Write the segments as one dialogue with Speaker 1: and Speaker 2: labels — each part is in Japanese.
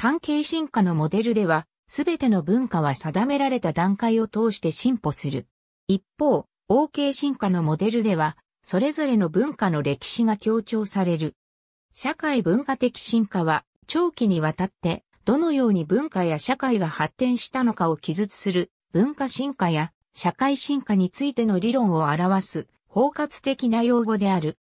Speaker 1: 関係進化のモデルでは、すべての文化は定められた段階を通して進歩する。一方、王系進化のモデルでは、それぞれの文化の歴史が強調される。社会文化的進化は、長期にわたって、どのように文化や社会が発展したのかを記述する、文化進化や社会進化についての理論を表す、包括的な用語である。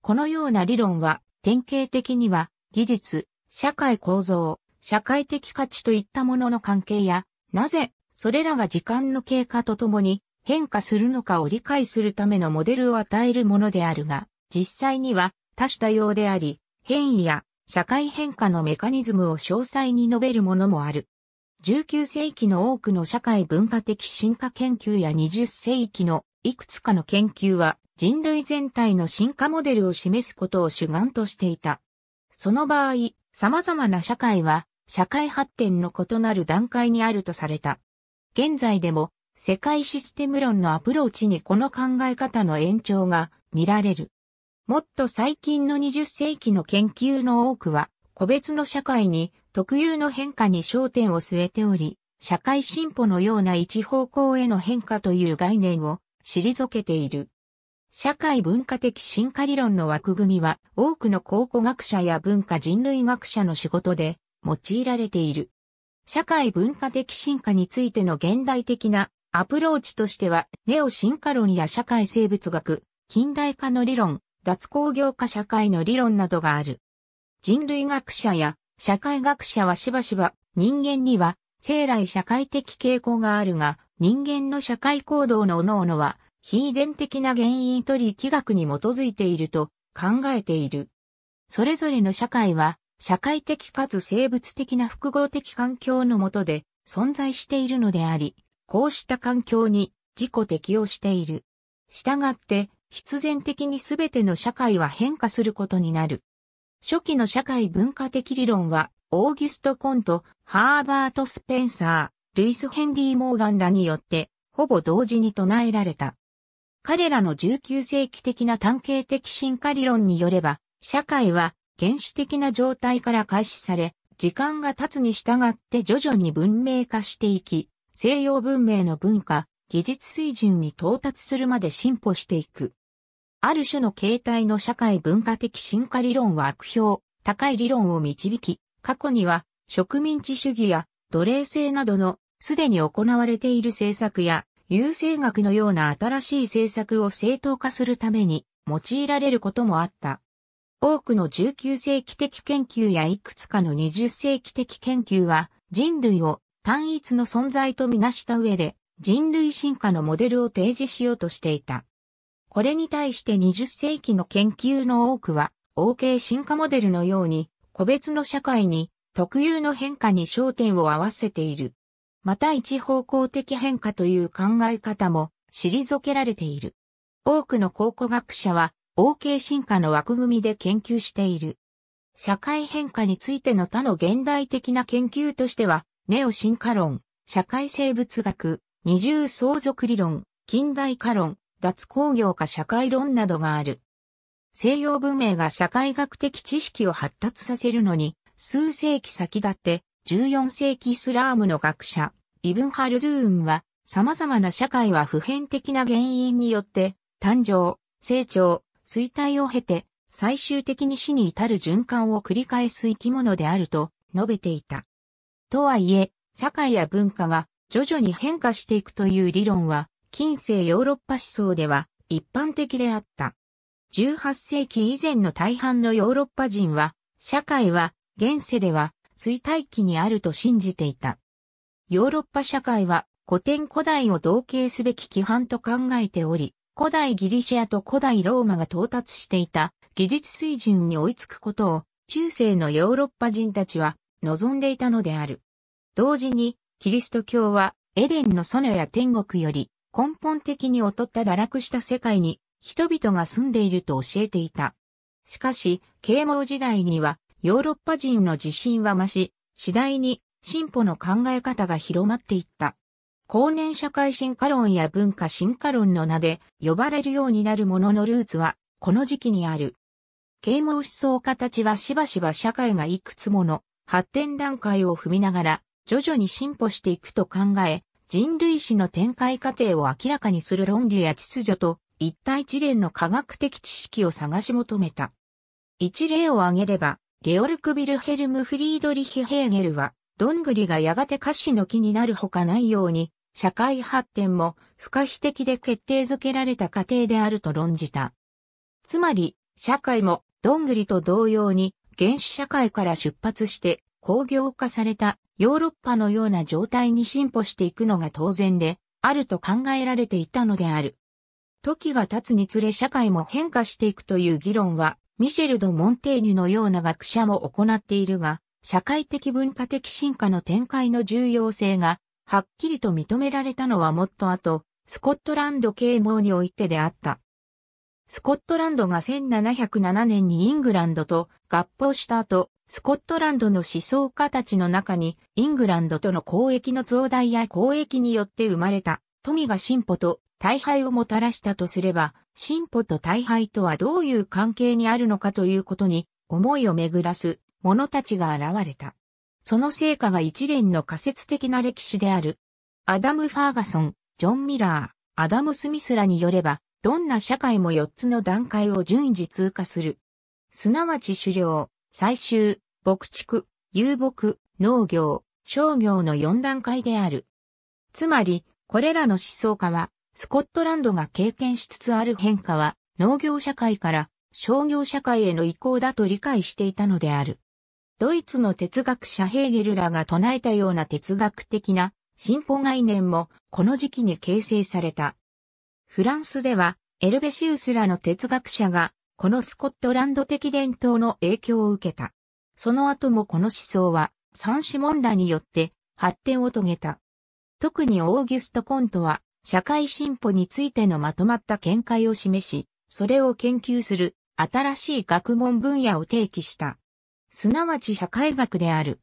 Speaker 1: このような理論は、典型的には、技術、社会構造、社会的価値といったものの関係や、なぜ、それらが時間の経過とともに変化するのかを理解するためのモデルを与えるものであるが、実際には多種多様であり、変異や社会変化のメカニズムを詳細に述べるものもある。19世紀の多くの社会文化的進化研究や20世紀のいくつかの研究は人類全体の進化モデルを示すことを主眼としていた。その場合、様々な社会は社会発展の異なる段階にあるとされた。現在でも世界システム論のアプローチにこの考え方の延長が見られる。もっと最近の20世紀の研究の多くは、個別の社会に特有の変化に焦点を据えており、社会進歩のような一方向への変化という概念を退けている。社会文化的進化理論の枠組みは多くの考古学者や文化人類学者の仕事で用いられている。社会文化的進化についての現代的なアプローチとしては、ネオ進化論や社会生物学、近代化の理論、脱工業化社会の理論などがある。人類学者や社会学者はしばしば人間には生来社会的傾向があるが、人間の社会行動の各々は非遺伝的な原因取り力学に基づいていると考えている。それぞれの社会は社会的かつ生物的な複合的環境の下で存在しているのであり、こうした環境に自己適応している。したがって、必然的に全ての社会は変化することになる。初期の社会文化的理論は、オーギュスト・コント、ハーバート・スペンサー、ルイス・ヘンリー・モーガンらによって、ほぼ同時に唱えられた。彼らの19世紀的な探究的進化理論によれば、社会は原始的な状態から開始され、時間が経つに従って徐々に文明化していき、西洋文明の文化、技術水準に到達するまで進歩していく。ある種の形態の社会文化的進化理論は悪評、高い理論を導き、過去には植民地主義や奴隷制などのすでに行われている政策や優勢学のような新しい政策を正当化するために用いられることもあった。多くの19世紀的研究やいくつかの20世紀的研究は人類を単一の存在とみなした上で人類進化のモデルを提示しようとしていた。これに対して20世紀の研究の多くは OK 進化モデルのように個別の社会に特有の変化に焦点を合わせている。また一方向的変化という考え方も退けられている。多くの考古学者は OK 進化の枠組みで研究している。社会変化についての他の現代的な研究としては、ネオ進化論、社会生物学、二重相続理論、近代化論、脱工業化社会論などがある。西洋文明が社会学的知識を発達させるのに、数世紀先立って、14世紀イスラームの学者、イブン・ハルドゥーンは、様々な社会は普遍的な原因によって、誕生、成長、衰退を経て、最終的に死に至る循環を繰り返す生き物であると述べていた。とはいえ、社会や文化が徐々に変化していくという理論は、近世ヨーロッパ思想では一般的であった。18世紀以前の大半のヨーロッパ人は、社会は現世では衰退期にあると信じていた。ヨーロッパ社会は古典古代を同型すべき規範と考えており、古代ギリシアと古代ローマが到達していた技術水準に追いつくことを中世のヨーロッパ人たちは望んでいたのである。同時にキリスト教はエデンの園や天国より根本的に劣った堕落した世界に人々が住んでいると教えていた。しかし、啓蒙時代にはヨーロッパ人の自信は増し、次第に進歩の考え方が広まっていった。後年社会進化論や文化進化論の名で呼ばれるようになるもののルーツはこの時期にある。啓蒙思想家たちはしばしば社会がいくつもの発展段階を踏みながら徐々に進歩していくと考え、人類史の展開過程を明らかにする論理や秩序と一体一連の科学的知識を探し求めた。一例を挙げれば、ゲオルク・ビルヘルム・フリードリヒ・ヘーゲルは、どんぐりがやがて歌詞の木になるほかないように、社会発展も不可避的で決定づけられた過程であると論じた。つまり、社会も、どんぐりと同様に、原始社会から出発して、工業化されたヨーロッパのような状態に進歩していくのが当然で、あると考えられていたのである。時が経つにつれ社会も変化していくという議論は、ミシェル・ド・モンテーニュのような学者も行っているが、社会的文化的進化の展開の重要性がはっきりと認められたのはもっと後、スコットランド啓蒙においてであった。スコットランドが1707年にイングランドと合法した後、スコットランドの思想家たちの中に、イングランドとの交易の増大や交易によって生まれた富が進歩と大敗をもたらしたとすれば、進歩と大敗とはどういう関係にあるのかということに、思いを巡らす者たちが現れた。その成果が一連の仮説的な歴史である。アダム・ファーガソン、ジョン・ミラー、アダム・スミスらによれば、どんな社会も4つの段階を順次通過する。すなわち狩猟、採集、牧畜、遊牧、農業、商業の4段階である。つまり、これらの思想家は、スコットランドが経験しつつある変化は、農業社会から商業社会への移行だと理解していたのである。ドイツの哲学者ヘーゲルらが唱えたような哲学的な進歩概念もこの時期に形成された。フランスではエルベシウスらの哲学者がこのスコットランド的伝統の影響を受けた。その後もこの思想はサンシモンらによって発展を遂げた。特にオーギュスト・コントは社会進歩についてのまとまった見解を示し、それを研究する新しい学問分野を提起した。すなわち社会学である。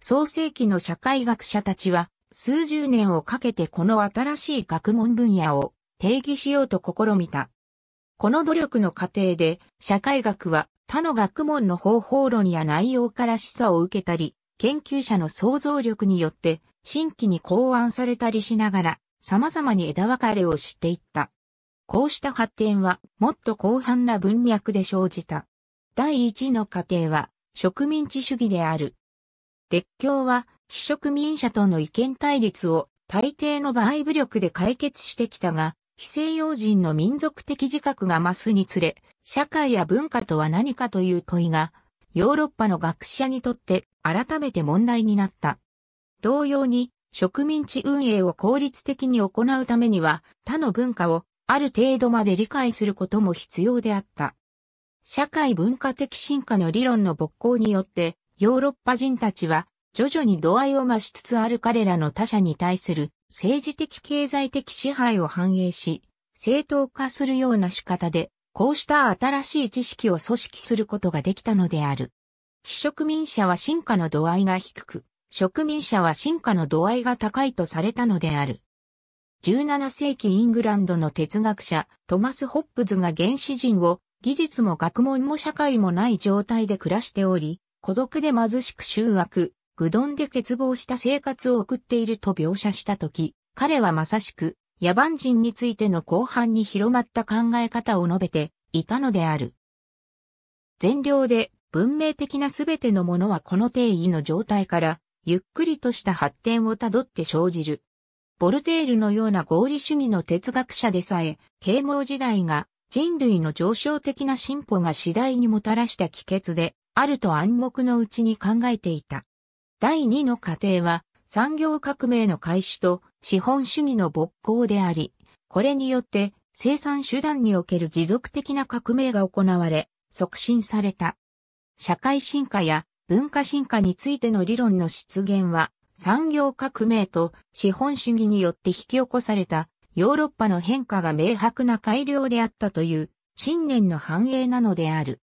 Speaker 1: 創世紀の社会学者たちは、数十年をかけてこの新しい学問分野を定義しようと試みた。この努力の過程で、社会学は他の学問の方法論や内容から示唆を受けたり、研究者の想像力によって新規に考案されたりしながら、様々に枝分かれをしていった。こうした発展はもっと広範な文脈で生じた。第一の過程は植民地主義である。列強は、非植民者との意見対立を大抵の場合武力で解決してきたが、非西洋人の民族的自覚が増すにつれ、社会や文化とは何かという問いが、ヨーロッパの学者にとって改めて問題になった。同様に、植民地運営を効率的に行うためには、他の文化をある程度まで理解することも必要であった。社会文化的進化の理論の勃興によって、ヨーロッパ人たちは、徐々に度合いを増しつつある彼らの他者に対する政治的経済的支配を反映し、正当化するような仕方で、こうした新しい知識を組織することができたのである。非植民者は進化の度合いが低く、植民者は進化の度合いが高いとされたのである。17世紀イングランドの哲学者トマス・ホップズが原始人を技術も学問も社会もない状態で暮らしており、孤独で貧しく醜悪、愚鈍で欠乏した生活を送っていると描写したとき、彼はまさしく、野蛮人についての後半に広まった考え方を述べていたのである。善良で文明的なすべてのものはこの定義の状態から、ゆっくりとした発展をたどって生じる。ボルテールのような合理主義の哲学者でさえ、啓蒙時代が人類の上昇的な進歩が次第にもたらした帰結で、あると暗黙のうちに考えていた。第二の過程は、産業革命の開始と資本主義の勃興であり、これによって生産手段における持続的な革命が行われ、促進された。社会進化や文化進化についての理論の出現は、産業革命と資本主義によって引き起こされたヨーロッパの変化が明白な改良であったという信念の反映なのである。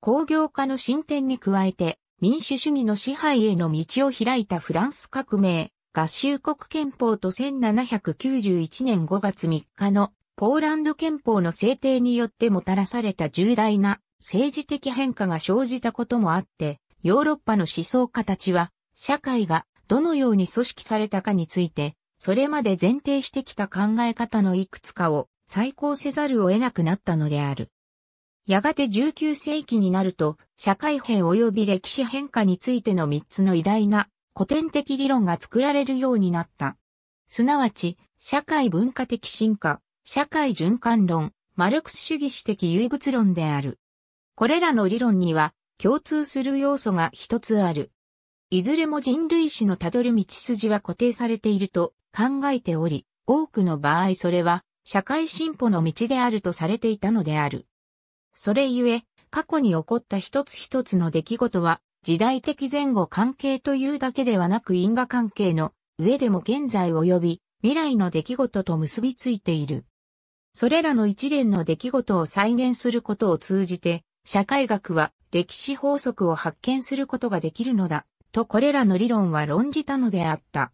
Speaker 1: 工業化の進展に加えて民主主義の支配への道を開いたフランス革命、合衆国憲法と1791年5月3日のポーランド憲法の制定によってもたらされた重大な政治的変化が生じたこともあって、ヨーロッパの思想家たちは社会がどのように組織されたかについてそれまで前提してきた考え方のいくつかを再考せざるを得なくなったのである。やがて19世紀になると、社会変及び歴史変化についての3つの偉大な古典的理論が作られるようになった。すなわち、社会文化的進化、社会循環論、マルクス主義史的唯物論である。これらの理論には共通する要素が一つある。いずれも人類史のたどる道筋は固定されていると考えており、多くの場合それは社会進歩の道であるとされていたのである。それゆえ、過去に起こった一つ一つの出来事は、時代的前後関係というだけではなく因果関係の上でも現在及び未来の出来事と結びついている。それらの一連の出来事を再現することを通じて、社会学は歴史法則を発見することができるのだ、とこれらの理論は論じたのであった。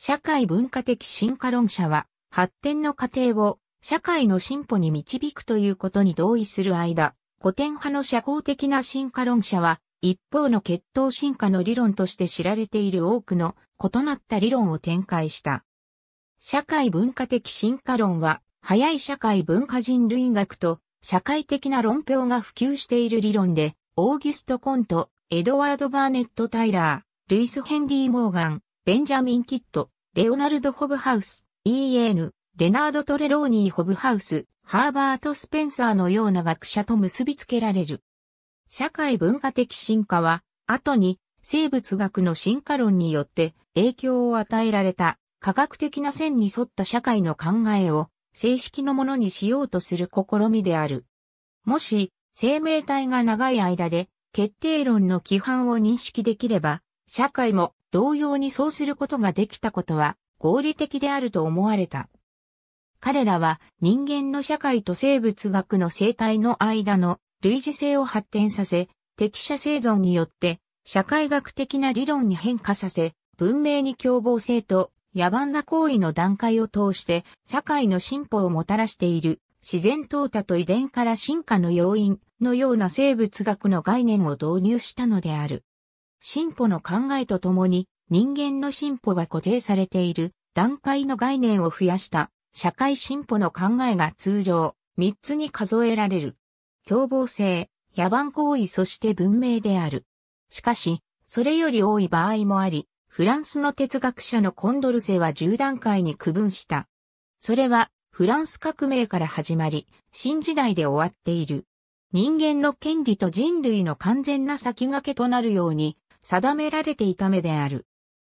Speaker 1: 社会文化的進化論者は、発展の過程を社会の進歩に導くということに同意する間、古典派の社交的な進化論者は、一方の血統進化の理論として知られている多くの異なった理論を展開した。社会文化的進化論は、早い社会文化人類学と社会的な論評が普及している理論で、オーギュスト・コント、エドワード・バーネット・タイラー、ルイス・ヘンリー・モーガン、ベンジャミン・キット、レオナルド・ホブハウス、E.N., レナード・トレローニー・ホブハウス、ハーバート・スペンサーのような学者と結びつけられる。社会文化的進化は、後に生物学の進化論によって影響を与えられた科学的な線に沿った社会の考えを正式のものにしようとする試みである。もし生命体が長い間で決定論の規範を認識できれば、社会も同様にそうすることができたことは合理的であると思われた。彼らは人間の社会と生物学の生態の間の類似性を発展させ、適者生存によって社会学的な理論に変化させ、文明に凶暴性と野蛮な行為の段階を通して社会の進歩をもたらしている自然淘汰と遺伝から進化の要因のような生物学の概念を導入したのである。進歩の考えとともに、人間の進歩が固定されている段階の概念を増やした社会進歩の考えが通常3つに数えられる。凶暴性、野蛮行為そして文明である。しかし、それより多い場合もあり、フランスの哲学者のコンドルセは10段階に区分した。それは、フランス革命から始まり、新時代で終わっている。人間の権利と人類の完全な先駆けとなるように、定められていた目である。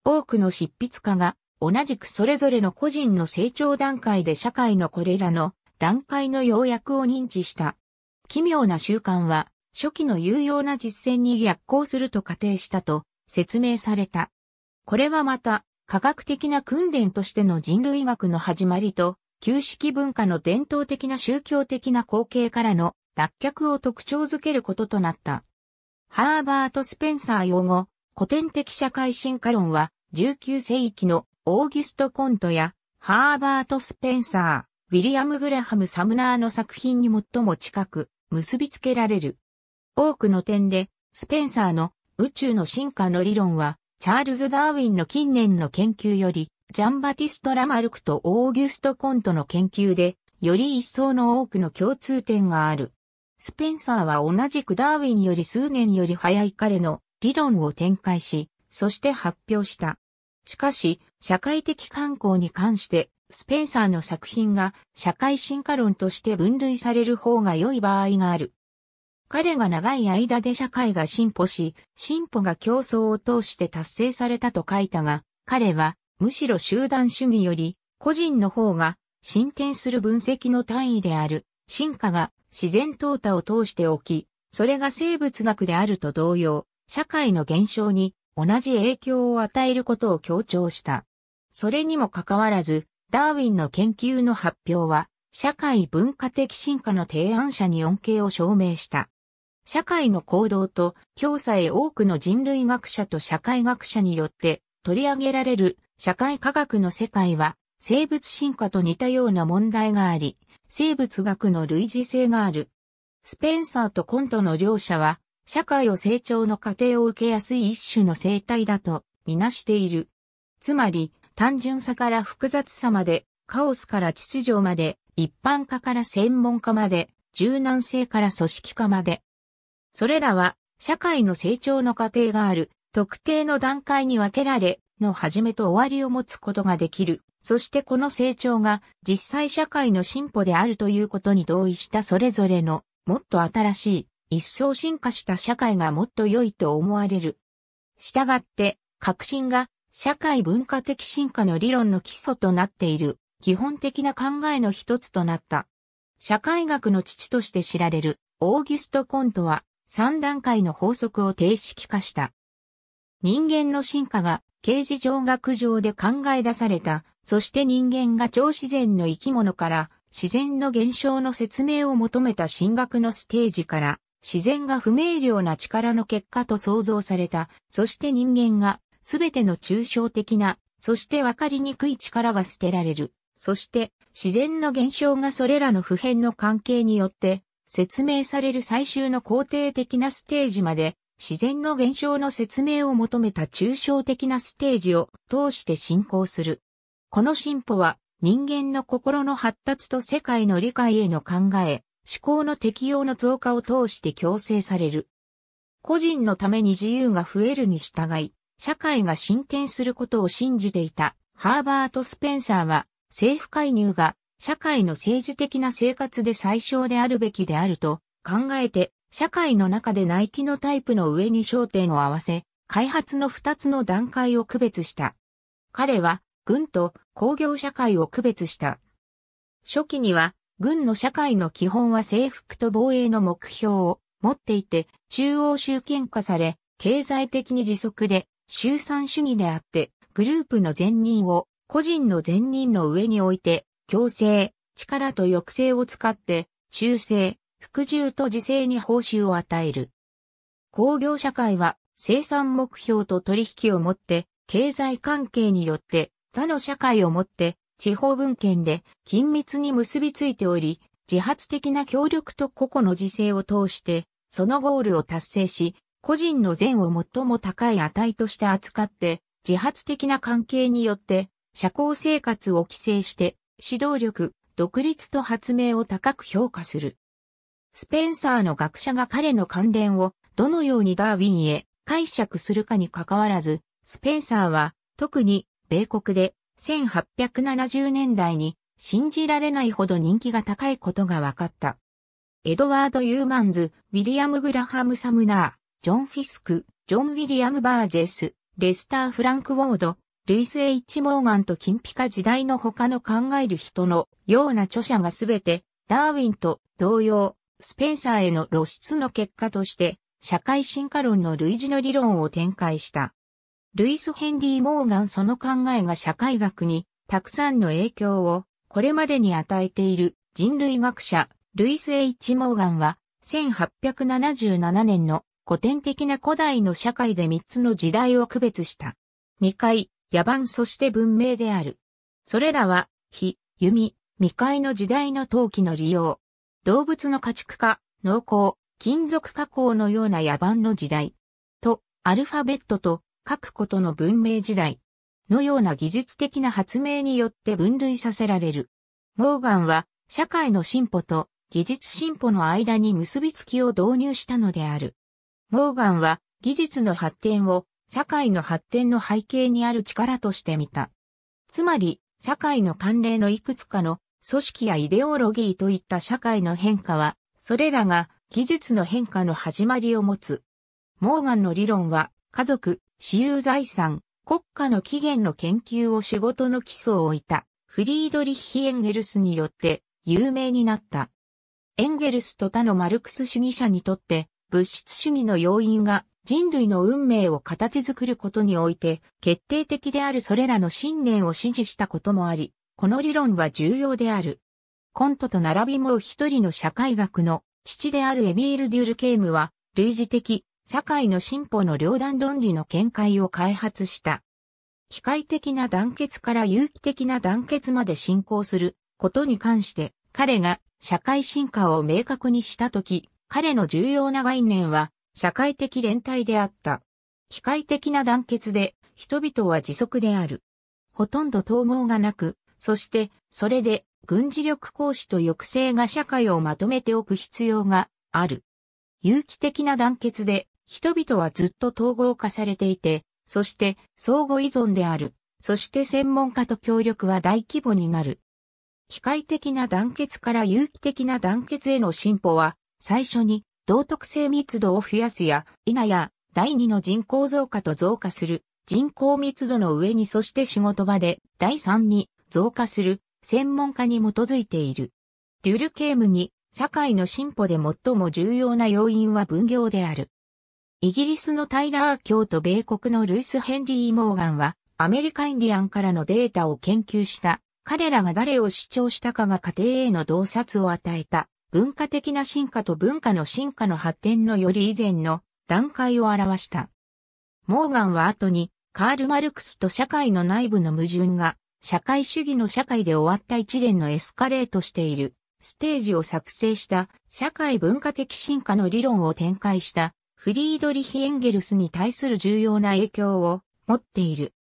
Speaker 1: 多くの執筆家が同じくそれぞれの個人の成長段階で社会のこれらの段階の要約を認知した。奇妙な習慣は初期の有用な実践に逆行すると仮定したと説明された。これはまた科学的な訓練としての人類学の始まりと旧式文化の伝統的な宗教的な光景からの脱却を特徴づけることとなった。ハーバート・スペンサー用語、古典的社会進化論は、19世紀のオーギュスト・コントや、ハーバート・スペンサー、ウィリアム・グラハム・サムナーの作品に最も近く、結びつけられる。多くの点で、スペンサーの宇宙の進化の理論は、チャールズ・ダーウィンの近年の研究より、ジャンバティスト・ラマルクとオーギュスト・コントの研究で、より一層の多くの共通点がある。スペンサーは同じくダーウィンより数年より早い彼の理論を展開し、そして発表した。しかし、社会的観光に関して、スペンサーの作品が社会進化論として分類される方が良い場合がある。彼が長い間で社会が進歩し、進歩が競争を通して達成されたと書いたが、彼はむしろ集団主義より個人の方が進展する分析の単位である進化が自然淘汰を通して起き、それが生物学であると同様、社会の現象に同じ影響を与えることを強調した。それにもかかわらず、ダーウィンの研究の発表は、社会文化的進化の提案者に恩恵を証明した。社会の行動と教祖へ多くの人類学者と社会学者によって取り上げられる社会科学の世界は生物進化と似たような問題があり、生物学の類似性がある。スペンサーとコントの両者は、社会を成長の過程を受けやすい一種の生態だとみなしている。つまり、単純さから複雑さまで、カオスから秩序まで、一般化から専門化まで、柔軟性から組織化まで。それらは、社会の成長の過程がある、特定の段階に分けられ、の始めと終わりを持つことができる。そしてこの成長が実際社会の進歩であるということに同意したそれぞれのもっと新しい、一層進化した社会がもっと良いと思われる。したがって、革新が社会文化的進化の理論の基礎となっている基本的な考えの一つとなった。社会学の父として知られるオーギュスト・コントは3段階の法則を定式化した。人間の進化が刑事上学上で考え出されたそして人間が超自然の生き物から自然の現象の説明を求めた進学のステージから自然が不明瞭な力の結果と想像された。そして人間が全ての抽象的な、そしてわかりにくい力が捨てられる。そして自然の現象がそれらの普遍の関係によって説明される最終の肯定的なステージまで自然の現象の説明を求めた抽象的なステージを通して進行する。この進歩は人間の心の発達と世界の理解への考え、思考の適用の増加を通して強制される。個人のために自由が増えるに従い、社会が進展することを信じていたハーバート・スペンサーは政府介入が社会の政治的な生活で最小であるべきであると考えて社会の中で内気のタイプの上に焦点を合わせ開発の二つの段階を区別した。彼は軍と工業社会を区別した。初期には、軍の社会の基本は征服と防衛の目標を持っていて、中央集権化され、経済的に持続で、集参主義であって、グループの前任を個人の前任の上に置いて、強制、力と抑制を使って、修正、服従と自制に報酬を与える。工業社会は生産目標と取引をもって、経済関係によって他の社会をもって地方文献で緊密に結びついており、自発的な協力と個々の自制を通して、そのゴールを達成し、個人の善を最も高い値として扱って、自発的な関係によって、社交生活を規制して、指導力、独立と発明を高く評価する。スペンサーの学者が彼の関連をどのようにダーウィンへ解釈するかに関わらず、スペンサーは特に米国で1870年代に信じられないほど人気が高いことが分かった。エドワード・ユーマンズ、ウィリアム・グラハム・サムナー、ジョン・フィスク、ジョン・ウィリアム・バージェス、レスター・フランク・ウォード、ルイス・ H・ モーガンと金ピカ時代の他の考える人のような著者がすべて、ダーウィンと同様、スペンサーへの露出の結果として、社会進化論の類似の理論を展開した。ルイス・ヘンリー・モーガンその考えが社会学にたくさんの影響をこれまでに与えている人類学者ルイス・ H・ モーガンは1877年の古典的な古代の社会で3つの時代を区別した。未開、野蛮そして文明である。それらは、火、弓、未開の時代の陶器の利用。動物の家畜化、農耕、金属加工のような野蛮の時代。と、アルファベットと書くことの文明時代のような技術的な発明によって分類させられる。モーガンは社会の進歩と技術進歩の間に結びつきを導入したのである。モーガンは技術の発展を社会の発展の背景にある力として見た。つまり、社会の慣例のいくつかの組織やイデオロギーといった社会の変化は、それらが技術の変化の始まりを持つ。モーガンの理論は、家族、私有財産、国家の起源の研究を仕事の基礎を置いた、フリードリッヒ・エンゲルスによって有名になった。エンゲルスと他のマルクス主義者にとって、物質主義の要因が人類の運命を形作ることにおいて決定的であるそれらの信念を支持したこともあり、この理論は重要である。コントと並びもう一人の社会学の父であるエミール・デュルケームは類似的社会の進歩の両断論理の見解を開発した。機械的な団結から有機的な団結まで進行することに関して彼が社会進化を明確にしたとき、彼の重要な概念は社会的連帯であった。機械的な団結で人々は持続である。ほとんど統合がなく、そしてそれで軍事力行使と抑制が社会をまとめておく必要がある。有機的な団結で人々はずっと統合化されていて、そして相互依存である。そして専門家と協力は大規模になる。機械的な団結から有機的な団結への進歩は、最初に道徳性密度を増やすや、否や、第二の人口増加と増加する、人口密度の上にそして仕事場で、第三に増加する、専門家に基づいている。デュルケームに、社会の進歩で最も重要な要因は分業である。イギリスのタイラー教と米国のルイス・ヘンリー・モーガンは、アメリカインディアンからのデータを研究した、彼らが誰を主張したかが家庭への洞察を与えた、文化的な進化と文化の進化の発展のより以前の段階を表した。モーガンは後に、カール・マルクスと社会の内部の矛盾が、社会主義の社会で終わった一連のエスカレートしている、ステージを作成した、社会文化的進化の理論を展開した、フリードリヒ・エンゲルスに対する重要な影響を持っている。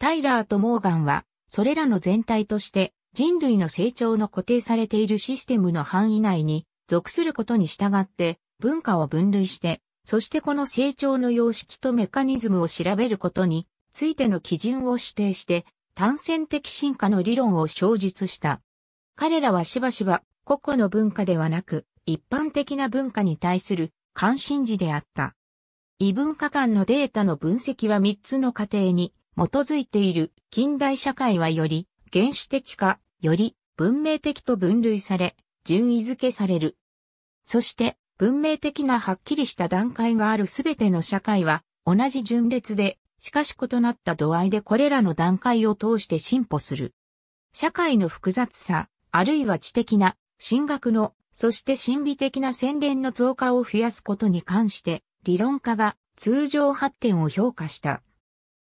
Speaker 1: タイラーとモーガンは、それらの全体として人類の成長の固定されているシステムの範囲内に属することに従って文化を分類して、そしてこの成長の様式とメカニズムを調べることについての基準を指定して、単線的進化の理論を承述した。彼らはしばしば個々の文化ではなく、一般的な文化に対する関心事であった。異文化間のデータの分析は3つの過程に基づいている近代社会はより原始的か、より文明的と分類され、順位付けされる。そして文明的なはっきりした段階があるすべての社会は同じ順列で、しかし異なった度合いでこれらの段階を通して進歩する。社会の複雑さ、あるいは知的な、進学のそして神秘的な宣伝の増加を増やすことに関して、理論家が通常発展を評価した。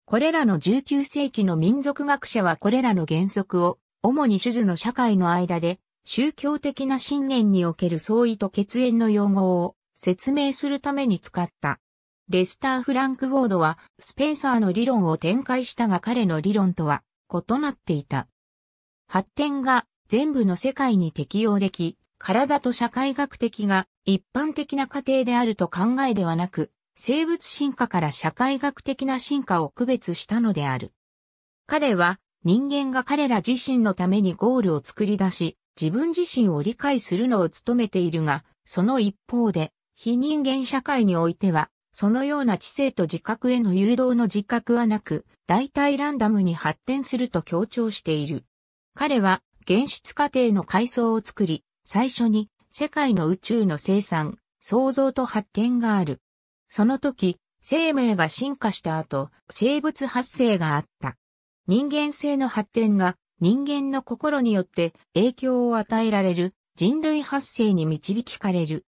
Speaker 1: これらの19世紀の民族学者はこれらの原則を、主に種々の社会の間で、宗教的な信念における相違と血縁の用語を説明するために使った。レスター・フランク・フォードは、スペンサーの理論を展開したが彼の理論とは異なっていた。発展が全部の世界に適用でき、体と社会学的が一般的な過程であると考えではなく、生物進化から社会学的な進化を区別したのである。彼は人間が彼ら自身のためにゴールを作り出し、自分自身を理解するのを努めているが、その一方で、非人間社会においては、そのような知性と自覚への誘導の自覚はなく、大体ランダムに発展すると強調している。彼は、現出過程の階層を作り、最初に世界の宇宙の生産、創造と発展がある。その時、生命が進化した後、生物発生があった。人間性の発展が人間の心によって影響を与えられる人類発生に導かれる。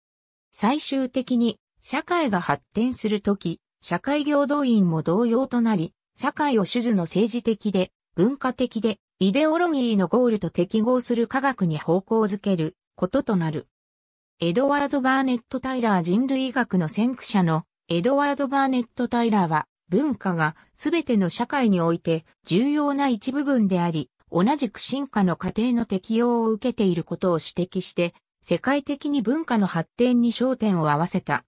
Speaker 1: 最終的に社会が発展するとき、社会行動員も同様となり、社会を種々の政治的で文化的でイデオロギーのゴールと適合する科学に方向づけることとなる。エドワード・バーネット・タイラー人類学の先駆者のエドワード・バーネット・タイラーは文化がすべての社会において重要な一部分であり、同じく進化の過程の適用を受けていることを指摘して、世界的に文化の発展に焦点を合わせた。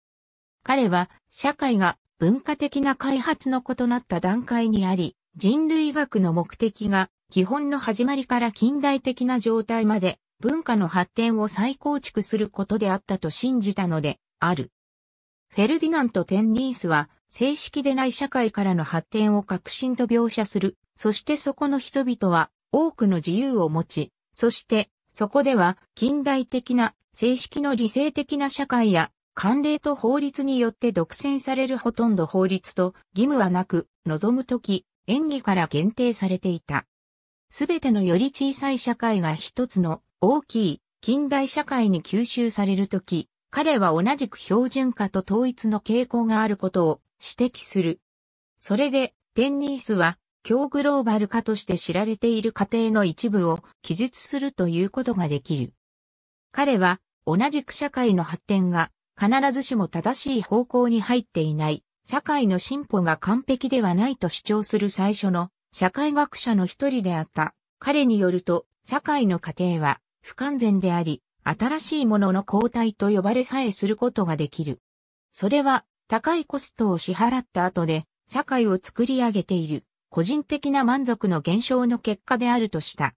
Speaker 1: 彼は、社会が文化的な開発の異なった段階にあり、人類学の目的が基本の始まりから近代的な状態まで文化の発展を再構築することであったと信じたのである。フェルディナント・テンリースは、正式でない社会からの発展を革新と描写する。そしてそこの人々は多くの自由を持ち、そしてそこでは近代的な正式の理性的な社会や慣例と法律によって独占されるほとんど法律と義務はなく、望むとき演技から限定されていた。すべてのより小さい社会が一つの大きい近代社会に吸収されるとき、彼は同じく標準化と統一の傾向があることを指摘する。それで、テンニースは、強グローバル化として知られている過程の一部を記述するということができる。彼は、同じく社会の発展が必ずしも正しい方向に入っていない、社会の進歩が完璧ではないと主張する最初の社会学者の一人であった。彼によると、社会の過程は不完全であり、新しいものの交代と呼ばれさえすることができる。それは、高いコストを支払った後で、社会を作り上げている、個人的な満足の減少の結果であるとした。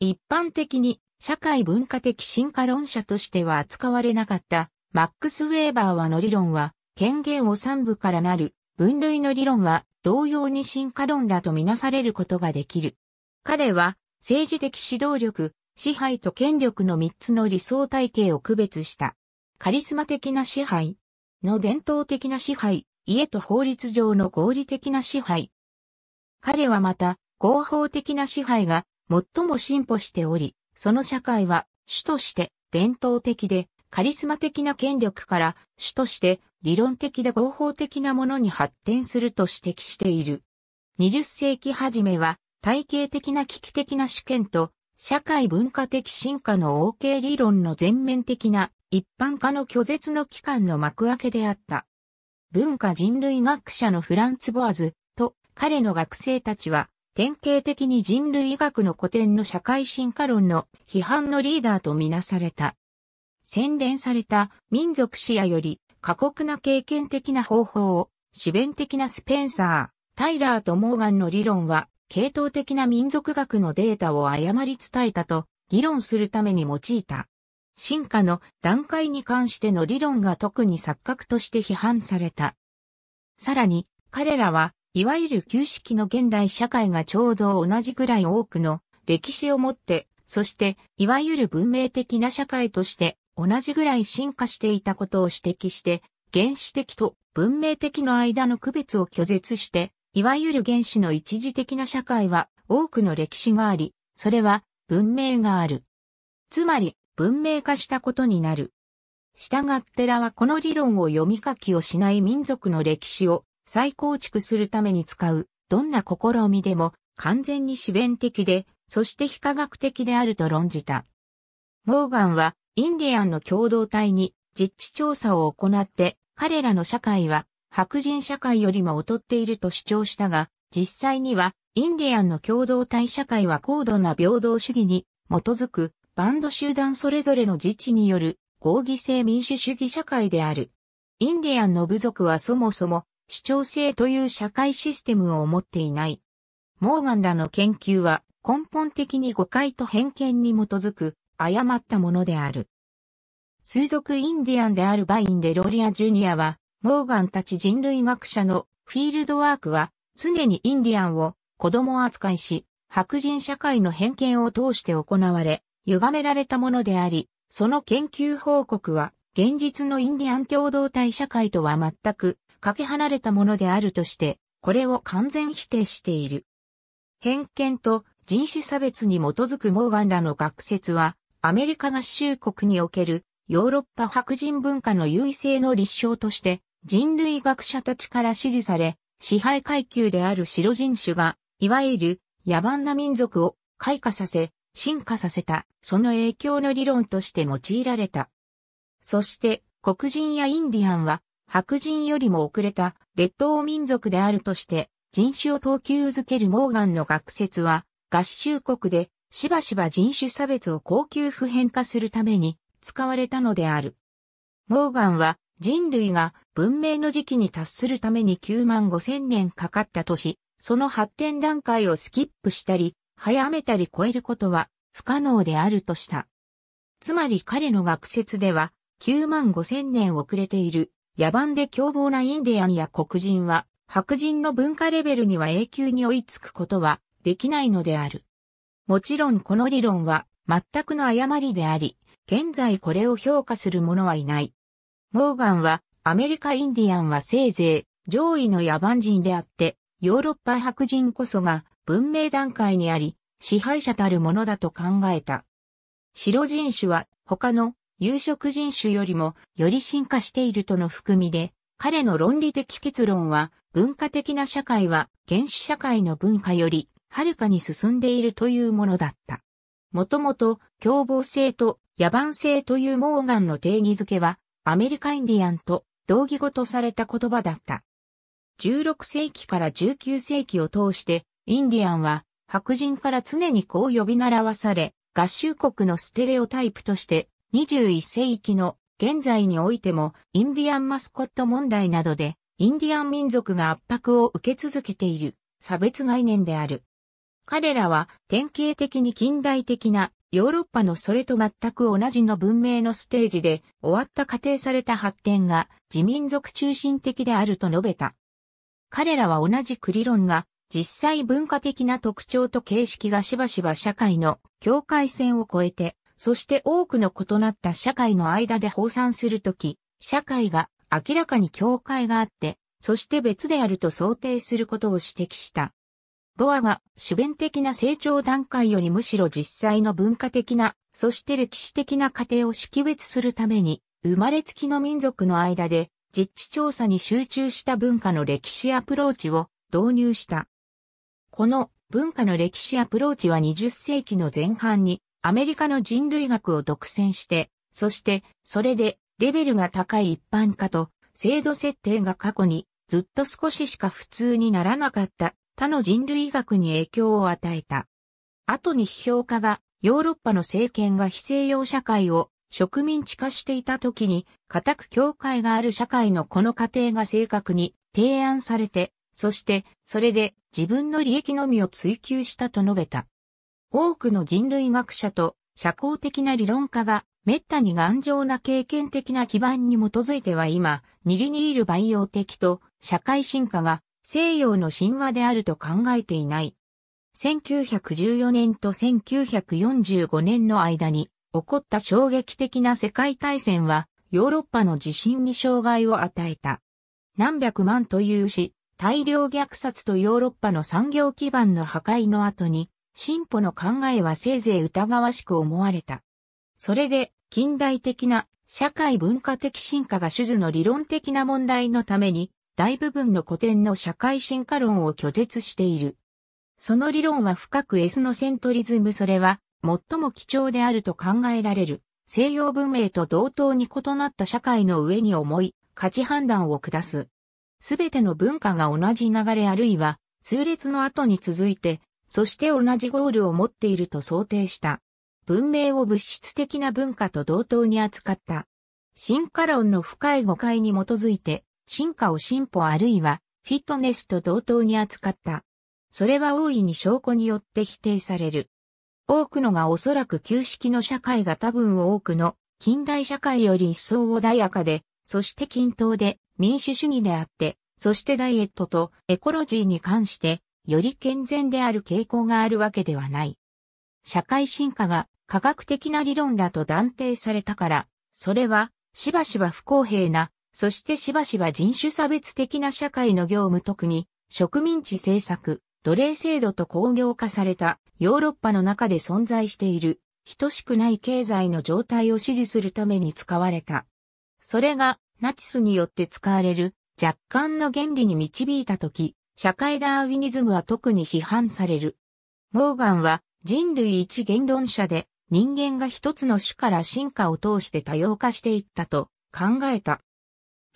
Speaker 1: 一般的に、社会文化的進化論者としては扱われなかった、マックス・ウェーバーはの理論は、権限を三部からなる、分類の理論は、同様に進化論だとみなされることができる。彼は政治的指導力、支配と権力の3つの理想体系を区別した。カリスマ的な支配の伝統的な支配、家と法律上の合理的な支配。彼はまた、合法的な支配が最も進歩しており、その社会は主として伝統的でカリスマ的な権力から主として理論的で合法的なものに発展すると指摘している。20世紀初めは体系的な危機的な試験と社会文化的進化の OK 理論の全面的な一般化の拒絶の期間の幕開けであった。文化人類学者のフランツ・ボアズと彼の学生たちは典型的に人類学の古典の社会進化論の批判のリーダーとみなされた。洗練された民族視野より過酷な経験的な方法を、自弁的なスペンサー、タイラーとモーガンの理論は、系統的な民族学のデータを誤り伝えたと議論するために用いた。進化の段階に関しての理論が特に錯覚として批判された。さらに、彼らは、いわゆる旧式の現代社会がちょうど同じくらい多くの歴史を持って、そして、いわゆる文明的な社会として同じぐらい進化していたことを指摘して、原始的と文明的の間の区別を拒絶して、いわゆる原始の一時的な社会は多くの歴史があり、それは文明がある。つまり、文明化したことになる。従ってらはこの理論を読み書きをしない民族の歴史を再構築するために使う、どんな試みでも完全に試弁的で、そして非科学的であると論じた。モーガンはインディアンの共同体に実地調査を行って彼らの社会は白人社会よりも劣っていると主張したが、実際にはインディアンの共同体社会は高度な平等主義に基づくバンド集団それぞれの自治による合議制民主主義社会である。インディアンの部族はそもそも主張性という社会システムを持っていない。モーガンらの研究は根本的に誤解と偏見に基づく誤ったものである。数族インディアンであるバインデロリア・ジュニアは、モーガンたち人類学者のフィールドワークは、常にインディアンを子供扱いし、白人社会の偏見を通して行われ、歪められたものであり、その研究報告は、現実のインディアン共同体社会とは全く、かけ離れたものであるとして、これを完全否定している。偏見と人種差別に基づくモーガンらの学説は、アメリカ合衆国におけるヨーロッパ白人文化の優位性の立証として人類学者たちから支持され、支配階級である白人種が、いわゆる野蛮な民族を開花させ、進化させた、その影響の理論として用いられた。そして、黒人やインディアンは、白人よりも遅れた列島民族であるとして、人種を等級づけるモーガンの学説は、合衆国でしばしば人種差別を高級普遍化するために使われたのである。モーガンは人類が文明の時期に達するために9万5千年かかったとし、その発展段階をスキップしたり、早めたり超えることは不可能であるとした。つまり彼の学説では、9万5千年遅れている野蛮で凶暴なインディアンや黒人は白人の文化レベルには永久に追いつくことはできないのである。もちろんこの理論は全くの誤りであり、現在これを評価する者はいない。モーガンは、アメリカインディアンはせいぜい上位の野蛮人であって、ヨーロッパ白人こそが文明段階にあり、支配者たるものだと考えた。白人種は他の有色人種よりもより進化しているとの含みで、彼の論理的結論は文化的な社会は原始社会の文化よりはるかに進んでいるというものだった。もともと、凶暴性と野蛮性というモーガンの定義づけは、アメリカインディアンと同義語とされた言葉だった。16世紀から19世紀を通して、インディアンは白人から常にこう呼び習わされ、合衆国のステレオタイプとして、21世紀の現在においても、インディアンマスコット問題などで、インディアン民族が圧迫を受け続けている、差別概念である。彼らは典型的に近代的なヨーロッパのそれと全く同じの文明のステージで終わった仮定された発展が自民族中心的であると述べた。彼らは同じく理論が実際文化的な特徴と形式がしばしば社会の境界線を越えて、そして多くの異なった社会の間で放散するとき、社会が明らかに境界があって、そして別であると想定することを指摘した。ボアが主弁的な成長段階よりむしろ実際の文化的な、そして歴史的な過程を識別するために、生まれつきの民族の間で実地調査に集中した文化の歴史アプローチを導入した。この文化の歴史アプローチは20世紀の前半にアメリカの人類学を独占して、そしてそれでレベルが高い一般化と制度設定が過去にずっと少ししか普通にならなかった他の人類学に影響を与えた。後に批評家がヨーロッパの政権が非西洋社会を植民地化していた時に、固く境界がある社会のこの過程が正確に提案されて、そしてそれで自分の利益のみを追求したと述べた。多くの人類学者と社交的な理論家が滅多に頑丈な経験的な基盤に基づいては今、ニリニール培養的と社会進化が西洋の神話であると考えていない。1914年と1945年の間に起こった衝撃的な世界大戦はヨーロッパの地震に障害を与えた。何百万というし、大量虐殺とヨーロッパの産業基盤の破壊の後に、進歩の考えはせいぜい疑わしく思われた。それで、近代的な社会文化的進化が手術の理論的な問題のために大部分の古典の社会進化論を拒絶している。その理論は深くエスノセントリズムそれは最も貴重であると考えられる西洋文明と同等に異なった社会の上に重い価値判断を下す。すべての文化が同じ流れあるいは数列の後に続いて、そして同じゴールを持っていると想定した。文明を物質的な文化と同等に扱った。進化論の深い誤解に基づいて、進化を進歩あるいはフィットネスと同等に扱った。それは大いに証拠によって否定される。多くのがおそらく旧式の社会が多分多くの近代社会より一層穏やかで、そして均等で民主主義であって、そしてダイエットとエコロジーに関してより健全である傾向があるわけではない。社会進化が科学的な理論だと断定されたから、それはしばしば不公平なそしてしばしば人種差別的な社会の業務特に植民地政策、奴隷制度と工業化されたヨーロッパの中で存在している等しくない経済の状態を支持するために使われた。それがナチスによって使われる若干の原理に導いたとき、社会ダーウィニズムは特に批判される。モーガンは人類一言論者で人間が一つの種から進化を通して多様化していったと考えた。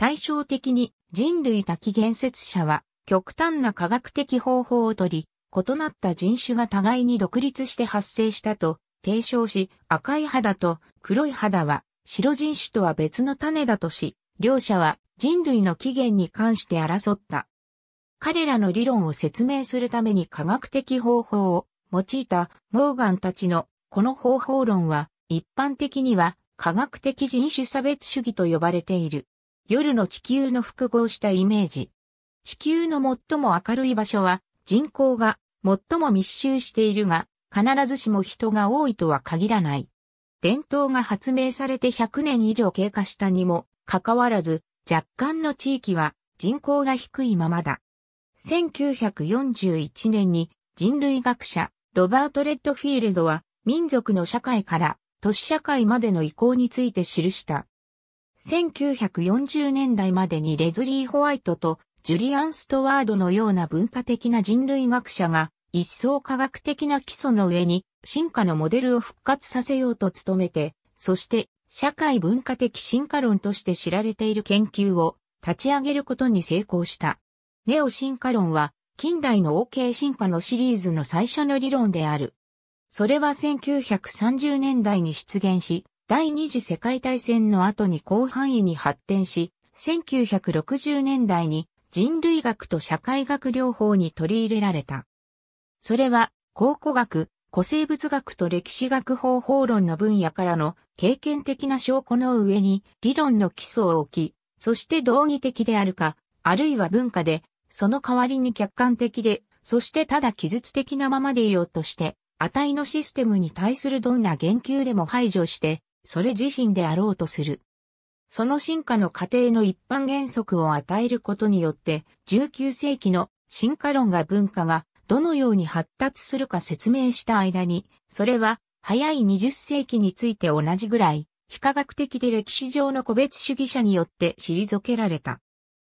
Speaker 1: 対照的に人類多起言説者は極端な科学的方法をとり、異なった人種が互いに独立して発生したと提唱し、赤い肌と黒い肌は白人種とは別の種だとし、両者は人類の起源に関して争った。彼らの理論を説明するために科学的方法を用いたモーガンたちのこの方法論は一般的には科学的人種差別主義と呼ばれている。夜の地球の複合したイメージ。地球の最も明るい場所は人口が最も密集しているが、必ずしも人が多いとは限らない。伝統が発明されて100年以上経過したにもかかわらず、若干の地域は人口が低いままだ。1941年に人類学者ロバート・レッドフィールドは民族の社会から都市社会までの移行について記した1940年代までにレズリー・ホワイトとジュリアン・ストワードのような文化的な人類学者が一層科学的な基礎の上に進化のモデルを復活させようと努めて、そして社会文化的進化論として知られている研究を立ち上げることに成功した。ネオ進化論は近代の OK 進化のシリーズの最初の理論である。それは1930年代に出現し、第二次世界大戦の後に広範囲に発展し、1960年代に人類学と社会学療法に取り入れられた。それは、考古学、古生物学と歴史学方法論の分野からの経験的な証拠の上に理論の基礎を置き、そして道義的であるか、あるいは文化で、その代わりに客観的で、そしてただ記述的なままでいようとして、値のシステムに対するどんな言及でも排除して、それ自身であろうとする。その進化の過程の一般原則を与えることによって、19世紀の進化論が文化がどのように発達するか説明した間に、それは早い20世紀について同じぐらい、非科学的で歴史上の個別主義者によって退けられた。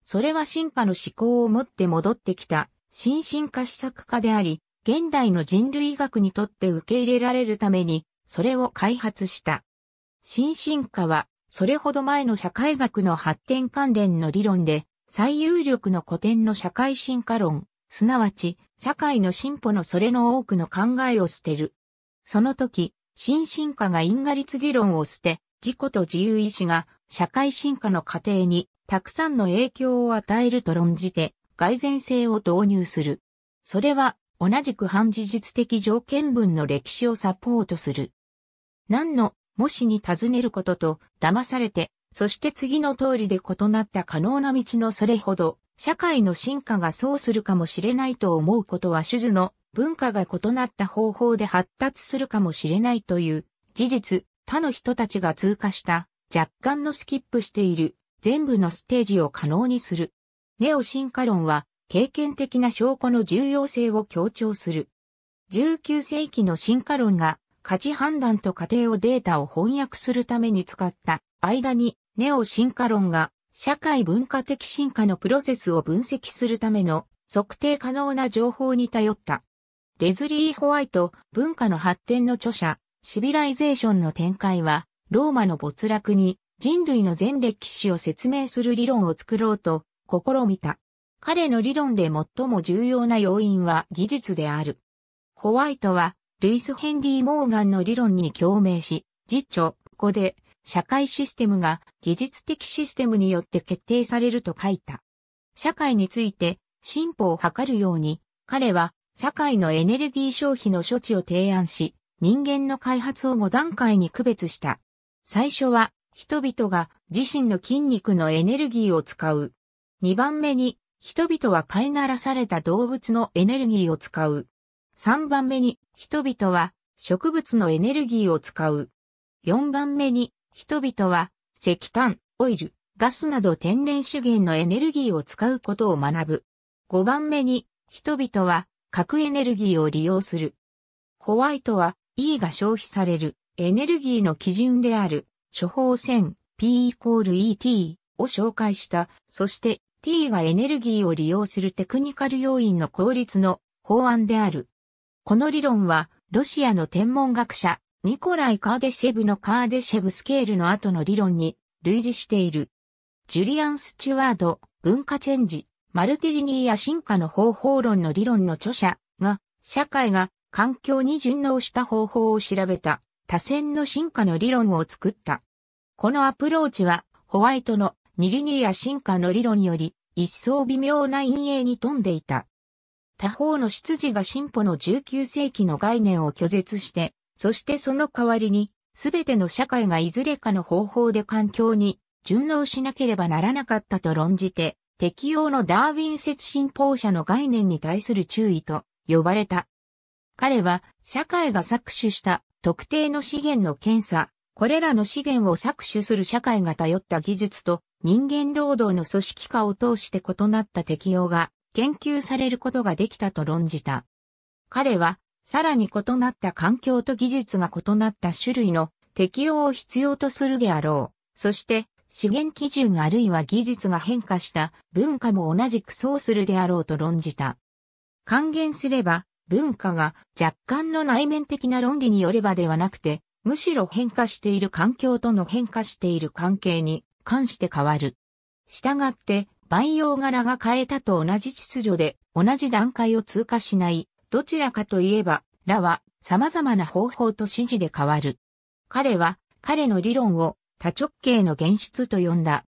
Speaker 1: それは進化の思考を持って戻ってきた、新進化施策家であり、現代の人類学にとって受け入れられるために、それを開発した。新進化は、それほど前の社会学の発展関連の理論で、最有力の古典の社会進化論、すなわち、社会の進歩のそれの多くの考えを捨てる。その時、新進化が因果律議論を捨て、自己と自由意志が社会進化の過程にたくさんの影響を与えると論じて、蓋然性を導入する。それは、同じく反事実的条件文の歴史をサポートする。何のもしに尋ねることと、騙されて、そして次の通りで異なった可能な道のそれほど、社会の進化がそうするかもしれないと思うことは種々の文化が異なった方法で発達するかもしれないという事実、他の人たちが通過した若干のスキップしている全部のステージを可能にする。ネオ進化論は経験的な証拠の重要性を強調する。19世紀の進化論が価値判断と過程をデータを翻訳するために使った間にネオ進化論が社会文化的進化のプロセスを分析するための測定可能な情報に頼った。レズリー・ホワイト、文化の発展の著者、シビライゼーションの展開は、ローマの没落に人類の全歴史を説明する理論を作ろうと試みた。彼の理論で最も重要な要因は技術である。ホワイトはルイス・ヘンリー・モーガンの理論に共鳴し、実著、ここで、社会システムが技術的システムによって決定されると書いた。社会について進歩を図るように、彼は社会のエネルギー消費の処置を提案し、人間の開発を5段階に区別した。最初は人々が自身の筋肉のエネルギーを使う。2番目に人々は飼いならされた動物のエネルギーを使う。3番目に人々は植物のエネルギーを使う。4番目に、人々は石炭、オイル、ガスなど天然資源のエネルギーを使うことを学ぶ。5番目に、人々は核エネルギーを利用する。ホワイトは E が消費されるエネルギーの基準である処方線 P イコール ET を紹介した。そして T がエネルギーを利用するテクニカル要因の効率の法案であるこの理論は、ロシアの天文学者、ニコライ・カーデシェブのカーデシェブスケールの後の理論に類似している。ジュリアン・スチュワード、文化チェンジ、マルティリニーや進化の方法論の理論の著者が、社会が環境に順応した方法を調べた多線の進化の理論を作った。このアプローチは、ホワイトのニリニーや進化の理論より一層微妙な陰影に富んでいた。他方の執事が進歩の19世紀の概念を拒絶して、そしてその代わりに、すべての社会がいずれかの方法で環境に順応しなければならなかったと論じて、適用のダーウィン説信奉者の概念に対する注意と呼ばれた。彼は社会が搾取した特定の資源の検査、これらの資源を搾取する社会が頼った技術と人間労働の組織化を通して異なった適用が研究されることができたと論じた。彼は、さらに異なった環境と技術が異なった種類の適用を必要とするであろう。そして、資源基準あるいは技術が変化した文化も同じくそうするであろうと論じた。還元すれば、文化が若干の内面的な論理によればではなくて、むしろ変化している環境との変化している関係に関して変わる。したがって、培養柄が変えたと同じ秩序で同じ段階を通過しない、どちらかといえば、らは様々な方法と指示で変わる。彼は彼の理論を多直径の現出と呼んだ。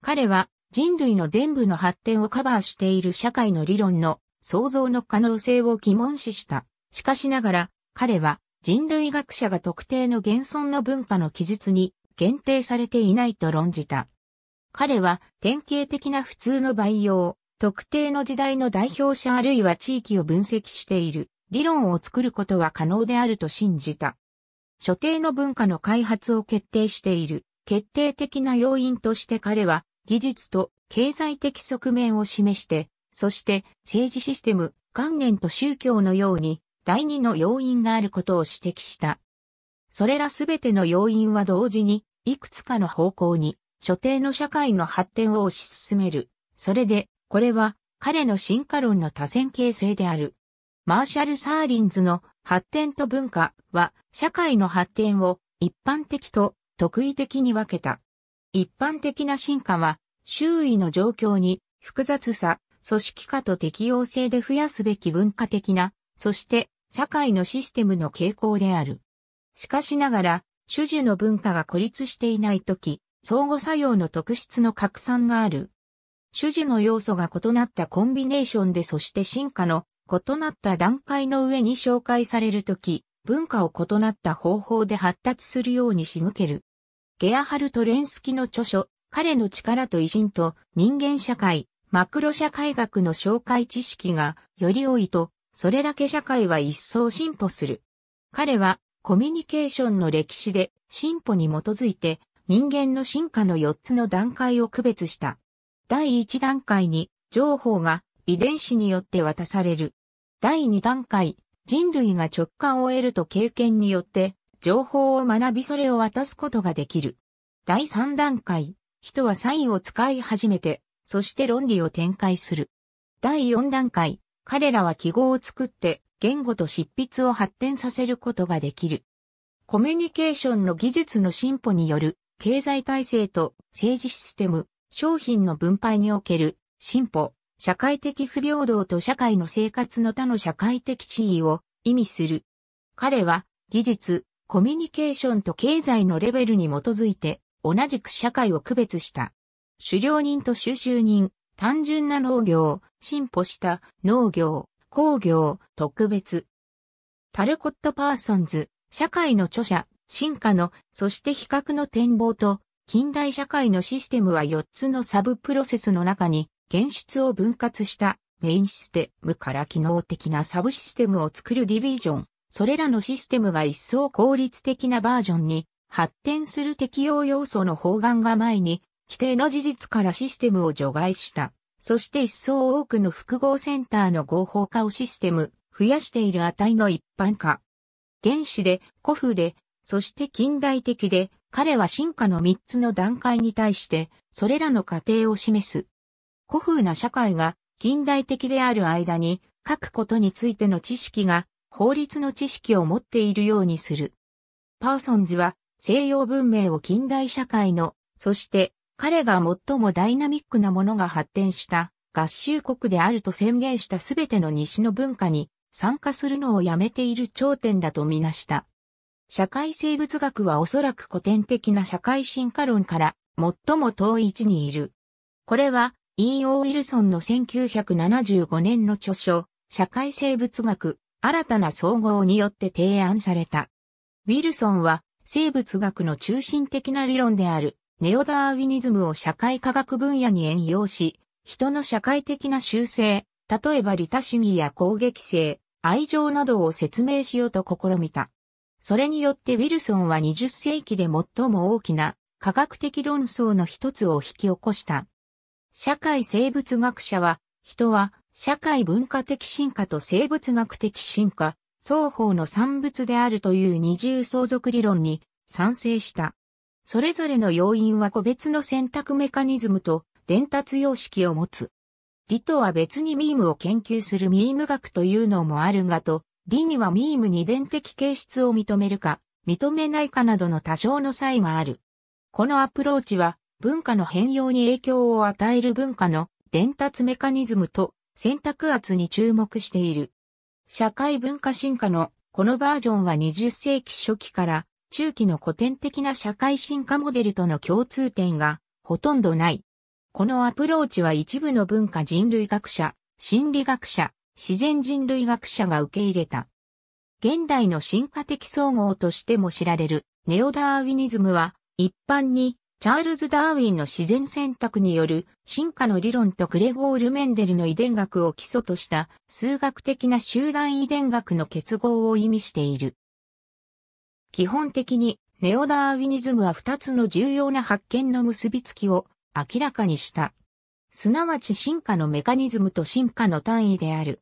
Speaker 1: 彼は人類の全部の発展をカバーしている社会の理論の創造の可能性を疑問視した。しかしながら彼は人類学者が特定の現存の文化の記述に限定されていないと論じた。彼は典型的な普通の培養、特定の時代の代表者あるいは地域を分析している理論を作ることは可能であると信じた。所定の文化の開発を決定している決定的な要因として彼は技術と経済的側面を示して、そして政治システム、観念と宗教のように第二の要因があることを指摘した。それらすべての要因は同時にいくつかの方向に所定の社会の発展を推し進める。それで、これは彼の進化論の多線形成である。マーシャル・サーリンズの発展と文化は社会の発展を一般的と特異的に分けた。一般的な進化は周囲の状況に複雑さ、組織化と適応性で増やすべき文化的な、そして社会のシステムの傾向である。しかしながら、種々の文化が孤立していないとき、相互作用の特質の拡散がある。主事の要素が異なったコンビネーションでそして進化の異なった段階の上に紹介されるとき、文化を異なった方法で発達するように仕向ける。ゲアハルト・レンスキの著書、彼の力と偉人と人間社会、マクロ社会学の紹介知識がより多いと、それだけ社会は一層進歩する。彼はコミュニケーションの歴史で進歩に基づいて人間の進化の4つの段階を区別した。第1段階に情報が遺伝子によって渡される。第2段階、人類が直感を得ると経験によって情報を学びそれを渡すことができる。第3段階、人はサインを使い始めて、そして論理を展開する。第4段階、彼らは記号を作って言語と執筆を発展させることができる。コミュニケーションの技術の進歩による経済体制と政治システム、商品の分配における進歩、社会的不平等と社会の生活の他の社会的地位を意味する。彼は技術、コミュニケーションと経済のレベルに基づいて同じく社会を区別した。狩猟人と収集人、単純な農業、進歩した農業、工業、特別。タルコット・パーソンズ、社会の著者、進化の、そして比較の展望と、近代社会のシステムは4つのサブプロセスの中に、現出を分割したメインシステムから機能的なサブシステムを作るディビジョン。それらのシステムが一層効率的なバージョンに発展する適用要素の方眼が前に、規定の事実からシステムを除外した。そして一層多くの複合センターの合法化をシステム、増やしている値の一般化。原子で、古風で、そして近代的で、彼は進化の3つの段階に対して、それらの過程を示す。古風な社会が近代的である間に、書くことについての知識が、法律の知識を持っているようにする。パーソンズは、西洋文明を近代社会の、そして彼が最もダイナミックなものが発展した合衆国であると宣言したすべての西の文化に参加するのをやめている頂点だとみなした。社会生物学はおそらく古典的な社会進化論から最も遠い位置にいる。これは、E.O. ウィルソンの1975年の著書、社会生物学、新たな総合によって提案された。ウィルソンは、生物学の中心的な理論である、ネオダーウィニズムを社会科学分野に援用し、人の社会的な修正、例えば利他主義や攻撃性、愛情などを説明しようと試みた。それによってウィルソンは20世紀で最も大きな科学的論争の一つを引き起こした。社会生物学者は、人は社会文化的進化と生物学的進化、双方の産物であるという二重相続理論に賛成した。それぞれの要因は個別の選択メカニズムと伝達様式を持つ。理とは別にミームを研究するミーム学というのもあるがと理にはミームに伝的形質を認めるか、認めないかなどの多少の差異がある。このアプローチは、文化の変容に影響を与える文化の伝達メカニズムと選択圧に注目している。社会文化進化のこのバージョンは20世紀初期から中期の古典的な社会進化モデルとの共通点がほとんどない。このアプローチは一部の文化人類学者、心理学者、自然人類学者が受け入れた。現代の進化的総合としても知られるネオダーウィニズムは一般にチャールズ・ダーウィンの自然選択による進化の理論とグレゴール・メンデルの遺伝学を基礎とした数学的な集団遺伝学の結合を意味している。基本的にネオダーウィニズムは2つの重要な発見の結びつきを明らかにした。すなわち進化のメカニズムと進化の単位である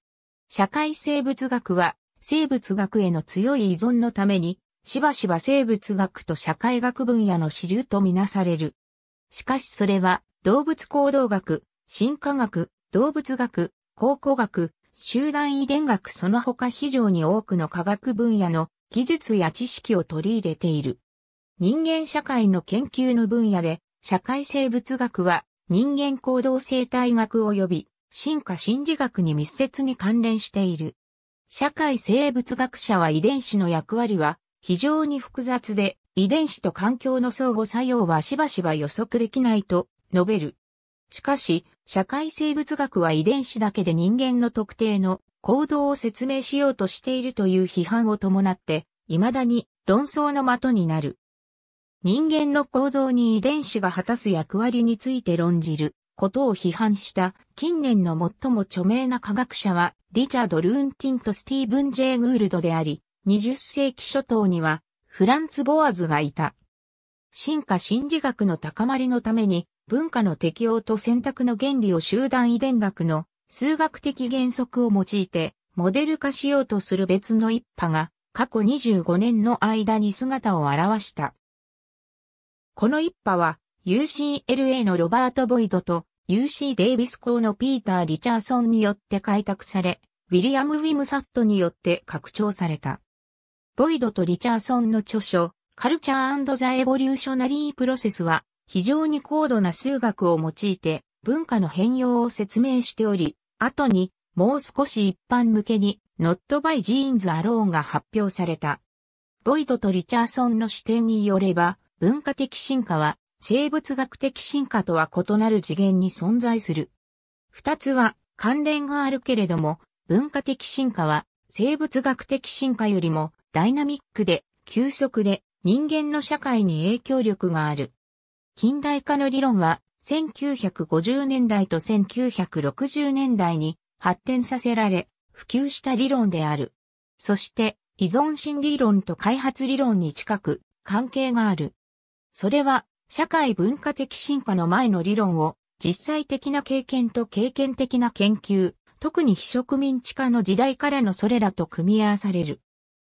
Speaker 1: 社会生物学は、生物学への強い依存のために、しばしば生物学と社会学分野の支流とみなされる。しかしそれは、動物行動学、進化学、動物学、考古学、集団遺伝学その他非常に多くの科学分野の技術や知識を取り入れている。人間社会の研究の分野で、社会生物学は人間行動生態学及び進化心理学に密接に関連している。社会生物学者は遺伝子の役割は非常に複雑で、遺伝子と環境の相互作用はしばしば予測できないと述べる。しかし、社会生物学は遺伝子だけで人間の特定の行動を説明しようとしているという批判を伴って、未だに論争の的になる。人間の行動に遺伝子が果たす役割について論じることを批判した近年の最も著名な科学者はリチャード・ルーンティンとスティーブン・ジェイ・グールドであり、20世紀初頭にはフランツ・ボアズがいた。進化心理学の高まりのために文化の適応と選択の原理を集団遺伝学の数学的原則を用いてモデル化しようとする別の一派が過去25年の間に姿を現した。この一派は UCLA のロバート・ボイドと UC デイビス校のピーター・リチャーソンによって開拓され、ウィリアム・ウィムサットによって拡張された。ボイドとリチャーソンの著書、カルチャーザ・エボリューショナリー・プロセスは、非常に高度な数学を用いて文化の変容を説明しており、後にもう少し一般向けにノット・バイ・ジーンズ・アローンが発表された。ボイドとリチャーソンの視点によれば、文化的進化は生物学的進化とは異なる次元に存在する。二つは関連があるけれども、文化的進化は生物学的進化よりもダイナミックで急速で人間の社会に影響力がある。近代化の理論は1950年代と1960年代に発展させられ、普及した理論である。そして依存心理論と開発理論に近く関係がある。それは社会文化的進化の前の理論を実際的な経験と経験的な研究、特に非植民地化の時代からのそれらと組み合わされる。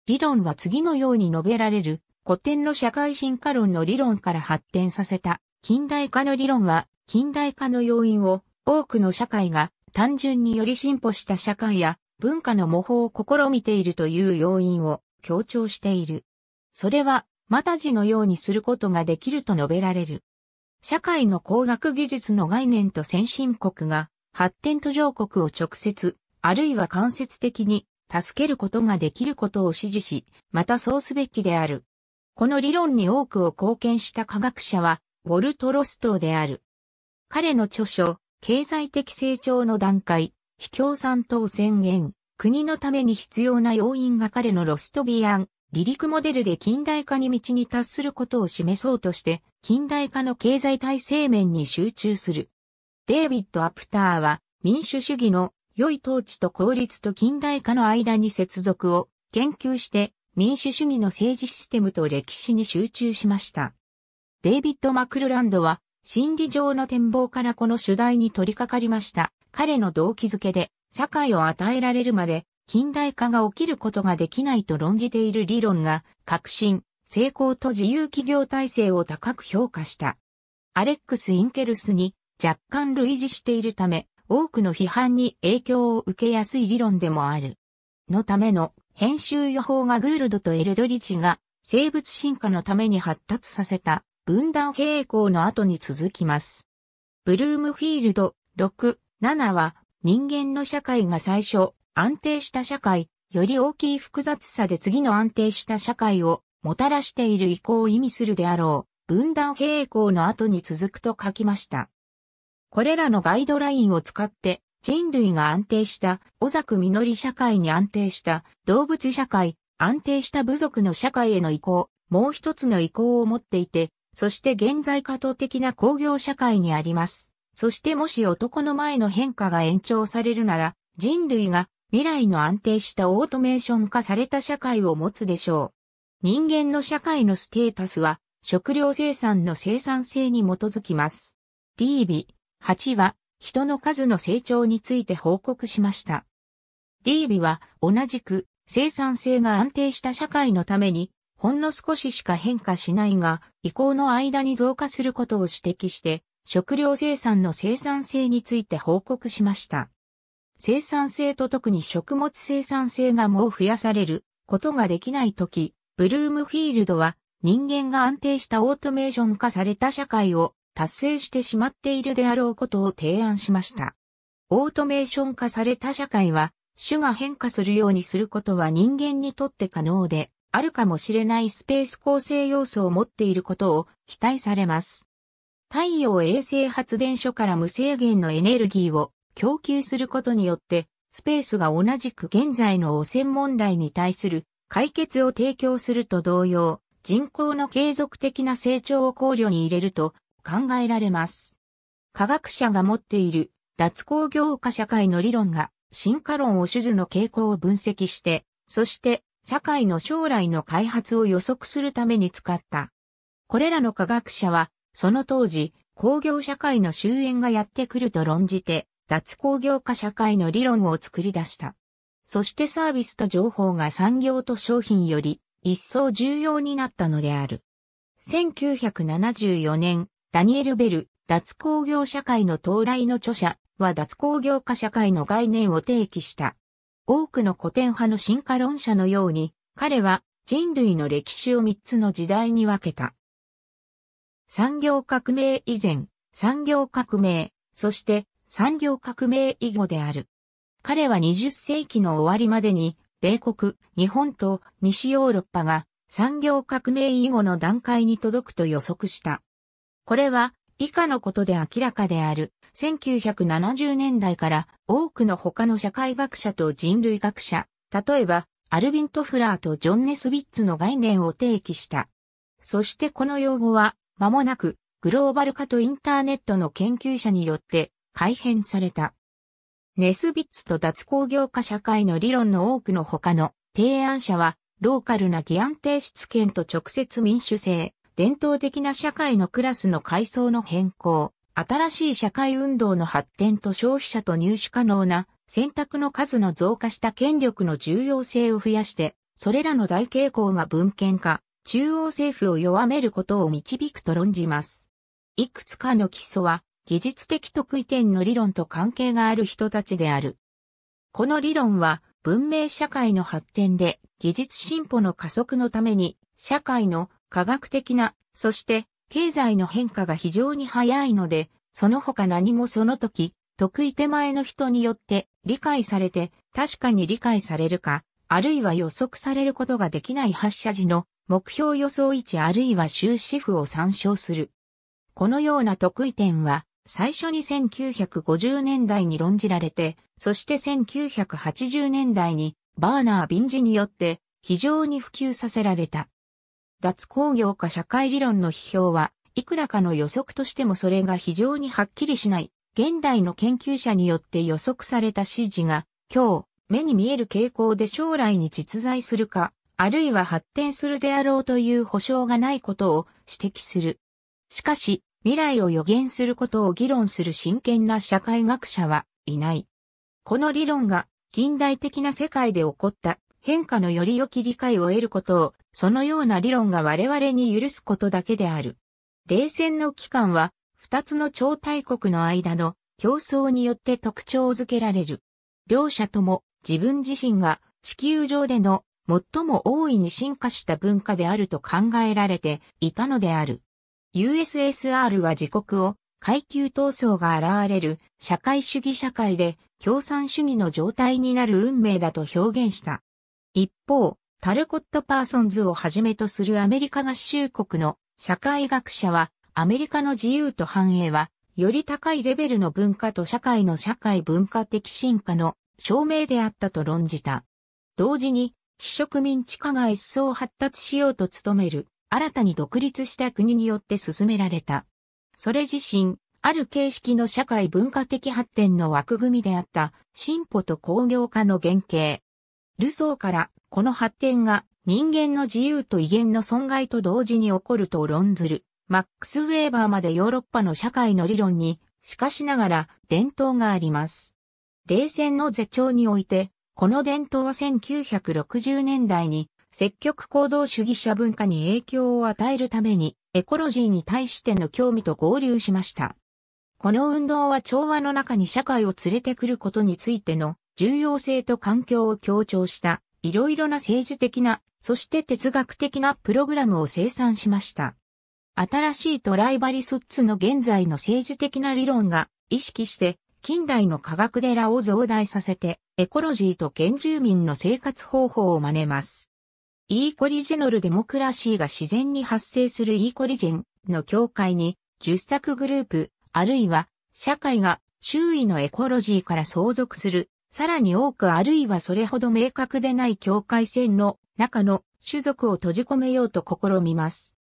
Speaker 1: 理論は次のように述べられる古典の社会進化論の理論から発展させた近代化の理論は近代化の要因を多くの社会が単純により進歩した社会や文化の模倣を試みているという要因を強調している。それはまたじのようにすることができると述べられる。社会の工学技術の概念と先進国が発展途上国を直接、あるいは間接的に助けることができることを支持し、またそうすべきである。この理論に多くを貢献した科学者は、ウォルト・ロストーである。彼の著書、経済的成長の段階、非共産党宣言、国のために必要な要因が彼のロストビアン離陸モデルで近代化に道に達することを示そうとして、近代化の経済体制面に集中する。デイビッド・アプターは、民主主義の良い統治と効率と近代化の間に接続を研究して民主主義の政治システムと歴史に集中しました。デイビッド・マクルランドは心理上の展望からこの主題に取り掛かりました。彼の動機づけで社会を与えられるまで近代化が起きることができないと論じている理論が、革新、成功と自由企業体制を高く評価した。アレックス・インケルスに若干類似しているため、多くの批判に影響を受けやすい理論でもある。のための編集予報がグールドとエルドリッジが生物進化のために発達させた分断平行の後に続きます。ブルームフィールド6、7は人間の社会が最初安定した社会、より大きい複雑さで次の安定した社会をもたらしている意向を意味するであろう、分断平行の後に続くと書きました。これらのガイドラインを使って、人類が安定した、小作実社会に安定した、動物社会、安定した部族の社会への移行、もう一つの移行を持っていて、そして現在過渡的な工業社会にあります。そしてもし男の前の変化が延長されるなら、人類が未来の安定したオートメーション化された社会を持つでしょう。人間の社会のステータスは、食料生産の生産性に基づきます。DB8 は、人の数の成長について報告しました。DB は、同じく、生産性が安定した社会のために、ほんの少ししか変化しないが、移行の間に増加することを指摘して、食料生産の生産性について報告しました。生産性と特に食物生産性がもう増やされることができないとき、ブルームフィールドは人間が安定したオートメーション化された社会を達成してしまっているであろうことを提案しました。オートメーション化された社会は、種が変化するようにすることは人間にとって可能で、あるかもしれないスペース構成要素を持っていることを期待されます。太陽衛星発電所から無制限のエネルギーを供給することによって、スペースが同じく現在の汚染問題に対する解決を提供すると同様、人口の継続的な成長を考慮に入れると考えられます。科学者が持っている脱工業化社会の理論が進化論を主樹の傾向を分析して、そして社会の将来の開発を予測するために使った。これらの科学者は、その当時、工業社会の終焉がやってくると論じて、脱工業化社会の理論を作り出した。そしてサービスと情報が産業と商品より一層重要になったのである。1974年、ダニエル・ベル、脱工業社会の到来の著者は脱工業化社会の概念を提起した。多くの古典派の進化論者のように、彼は人類の歴史を3つの時代に分けた。産業革命以前、産業革命、そして産業革命以後である。彼は20世紀の終わりまでに、米国、日本と西ヨーロッパが産業革命以後の段階に届くと予測した。これは以下のことで明らかである。1970年代から多くの他の社会学者と人類学者、例えばアルビン・トフラーとジョン・ネスビッツの概念を提起した。そしてこの用語は間もなくグローバル化とインターネットの研究者によって改変された。ネスビッツと脱工業化社会の理論の多くの他の提案者は、ローカルな議案提出権と直接民主制、伝統的な社会のクラスの階層の変更、新しい社会運動の発展と消費者と入手可能な選択の数の増加した権力の重要性を増やして、それらの大傾向が文献化、中央政府を弱めることを導くと論じます。いくつかの基礎は、技術的得意点の理論と関係がある人たちである。この理論は文明社会の発展で技術進歩の加速のために社会の科学的な、そして経済の変化が非常に早いので、その他何もその時、得意手前の人によって理解されて確かに理解されるか、あるいは予測されることができない発射時の目標予想位置あるいは終止符を参照する。このような得意点は最初に1950年代に論じられて、そして1980年代にバーナー・ビンジによって非常に普及させられた。脱工業化社会理論の批評は、いくらかの予測としてもそれが非常にはっきりしない、現代の研究者によって予測された指示が、今日、目に見える傾向で将来に実在するか、あるいは発展するであろうという保証がないことを指摘する。しかし、未来を予言することを議論する真剣な社会学者はいない。この理論が近代的な世界で起こった変化のより良き理解を得ることを、そのような理論が我々に許すことだけである。冷戦の期間は、二つの超大国の間の競争によって特徴づけられる。両者とも自分自身が地球上での最も大いに進化した文化であると考えられていたのである。USSR は自国を階級闘争が現れる社会主義社会で共産主義の状態になる運命だと表現した。一方、タルコット・パーソンズをはじめとするアメリカ合衆国の社会学者は、アメリカの自由と繁栄は、より高いレベルの文化と社会の社会文化的進化の証明であったと論じた。同時に、非植民地化が一層発達しようと努める新たに独立した国によって進められた。それ自身、ある形式の社会文化的発展の枠組みであった進歩と工業化の原型。ルソーからこの発展が人間の自由と威厳の損害と同時に起こると論ずる。マックス・ウェーバーまでヨーロッパの社会の理論に、しかしながら伝統があります。冷戦の絶頂において、この伝統は1960年代に積極行動主義者文化に影響を与えるために、エコロジーに対しての興味と合流しました。この運動は調和の中に社会を連れてくることについての重要性と環境を強調したいろいろな政治的な、そして哲学的なプログラムを生産しました。新しいトライバリスッツの現在の政治的な理論が意識して近代の科学寺を増大させてエコロジーと原住民の生活方法を真似ます。イーコリジェノルデモクラシーが自然に発生するイーコリジェンの境界に、十作グループ、あるいは、社会が周囲のエコロジーから相続する、さらに多くあるいはそれほど明確でない境界線の中の種族を閉じ込めようと試みます。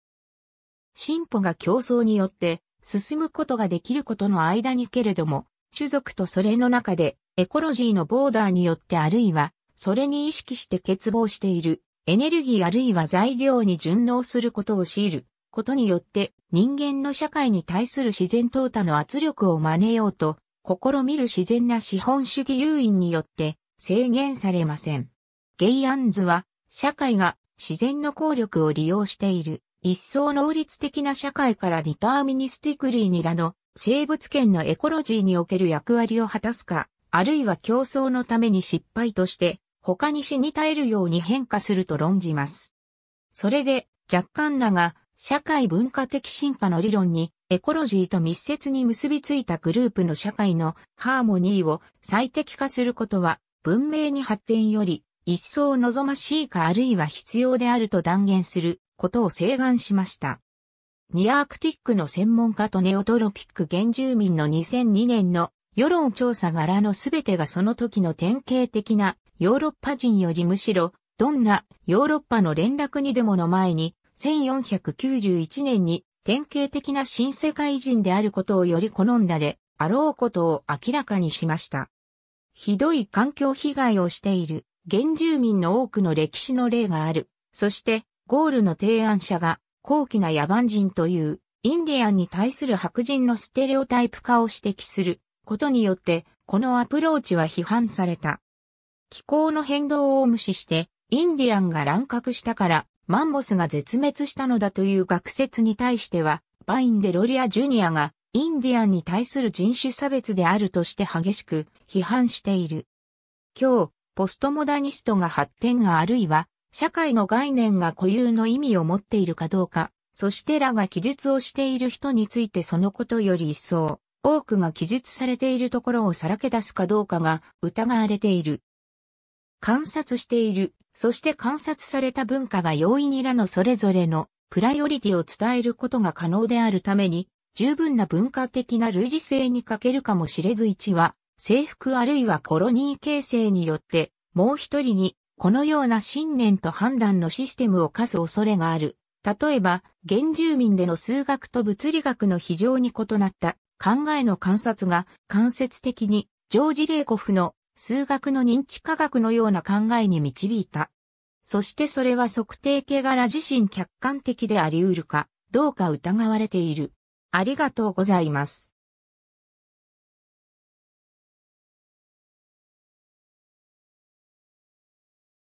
Speaker 1: 進歩が競争によって進むことができることの間にけれども、種族とそれの中でエコロジーのボーダーによってあるいは、それに意識して欠乏しているエネルギーあるいは材料に順応することを強いることによって人間の社会に対する自然淘汰の圧力を真似ようと試みる自然な資本主義誘引によって制限されません。ゲイアンズは社会が自然の効力を利用している一層能率的な社会からディターミニスティクリーにらの生物圏のエコロジーにおける役割を果たすか、あるいは競争のために失敗として他に死に絶えるように変化すると論じます。それで、若干らが、社会文化的進化の理論に、エコロジーと密接に結びついたグループの社会のハーモニーを最適化することは、文明に発展より、一層望ましいかあるいは必要であると断言することを請願しました。ニアークティックの専門家とネオトロピック原住民の2002年の世論調査柄のすべてがその時の典型的なヨーロッパ人よりむしろ、どんなヨーロッパの連絡にでもの前に、1491年に典型的な新世界人であることをより好んだで、あろうことを明らかにしました。ひどい環境被害をしている原住民の多くの歴史の例がある。そして、ゴールの提案者が高貴な野蛮人というインディアンに対する白人のステレオタイプ化を指摘することによって、このアプローチは批判された。気候の変動を無視して、インディアンが乱獲したから、マンモスが絶滅したのだという学説に対しては、バインデロリア・ジュニアが、インディアンに対する人種差別であるとして激しく批判している。今日、ポストモダニストが発展があるいは、社会の概念が固有の意味を持っているかどうか、そしてらが記述をしている人についてそのことより一層、多くが記述されているところをさらけ出すかどうかが疑われている。観察している、そして観察された文化が容易にらのそれぞれのプライオリティを伝えることが可能であるために、十分な文化的な類似性に欠けるかもしれず1は、征服あるいはコロニー形成によって、もう一人に、このような信念と判断のシステムを課す恐れがある。例えば、原住民での数学と物理学の非常に異なった考えの観察が間接的に、ジョージ・レイコフの数学の認知科学のような考えに導いた。そしてそれは測定系柄自身客観的であり得るか、どうか疑われている。ありがとうございます。